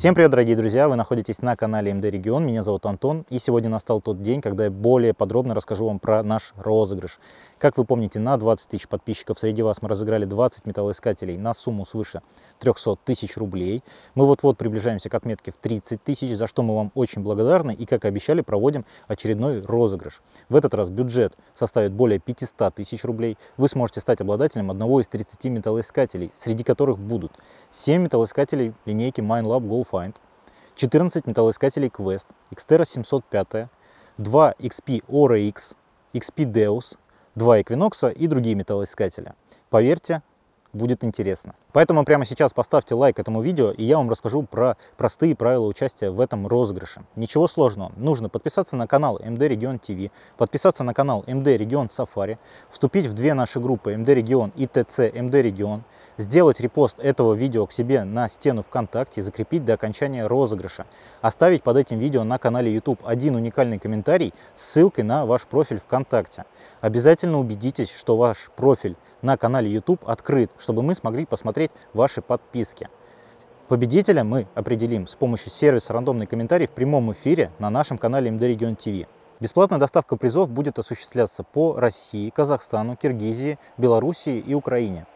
Всем привет, дорогие друзья! Вы находитесь на канале МД Регион. Меня зовут Антон. И сегодня настал тот день, когда я более подробно расскажу вам про наш розыгрыш. Как вы помните, на 20 тысяч подписчиков среди вас мы разыграли 20 металлоискателей на сумму свыше 300 тысяч рублей. Мы вот-вот приближаемся к отметке в 30 тысяч, за что мы вам очень благодарны. И, как и обещали, проводим очередной розыгрыш. В этот раз бюджет составит более 500 тысяч рублей. Вы сможете стать обладателем одного из 30 металлоискателей, среди которых будут 7 металлоискателей линейки MineLab Go Find, 14 металлоискателей Quest, Xterra 705, 2 XP Aura X, XP Deus, 2 Equinox и другие металлоискатели. Поверьте, будет интересно. Поэтому прямо сейчас поставьте лайк этому видео, и я вам расскажу про простые правила участия в этом розыгрыше. Ничего сложного. Нужно подписаться на канал МД Регион ТВ, подписаться на канал МД Регион Сафари, вступить в две наши группы МД Регион и ТЦ МД Регион, сделать репост этого видео к себе на стену ВКонтакте закрепить до окончания розыгрыша. Оставить под этим видео на канале YouTube один уникальный комментарий с ссылкой на ваш профиль ВКонтакте. Обязательно убедитесь, что ваш профиль на канале YouTube открыт, чтобы мы смогли посмотреть ваши подписки. Победителя мы определим с помощью сервиса «Рандомный комментарий» в прямом эфире на нашем канале МД Регион ТВ. Бесплатная доставка призов будет осуществляться по России, Казахстану, Киргизии, Белоруссии и Украине.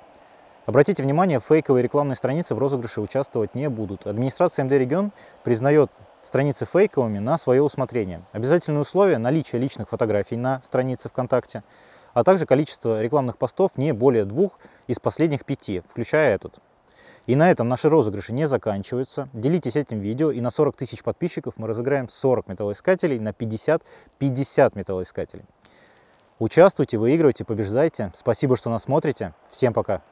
Обратите внимание, фейковые рекламные страницы в розыгрыше участвовать не будут. Администрация МД Регион признает страницы фейковыми на свое усмотрение. Обязательное условие – наличие личных фотографий на странице ВКонтакте – а также количество рекламных постов не более двух из последних пяти, включая этот. И на этом наши розыгрыши не заканчиваются. Делитесь этим видео, и на 40 тысяч подписчиков мы разыграем 40 металлоискателей на 50 50 металлоискателей. Участвуйте, выигрывайте, побеждайте. Спасибо, что нас смотрите. Всем пока.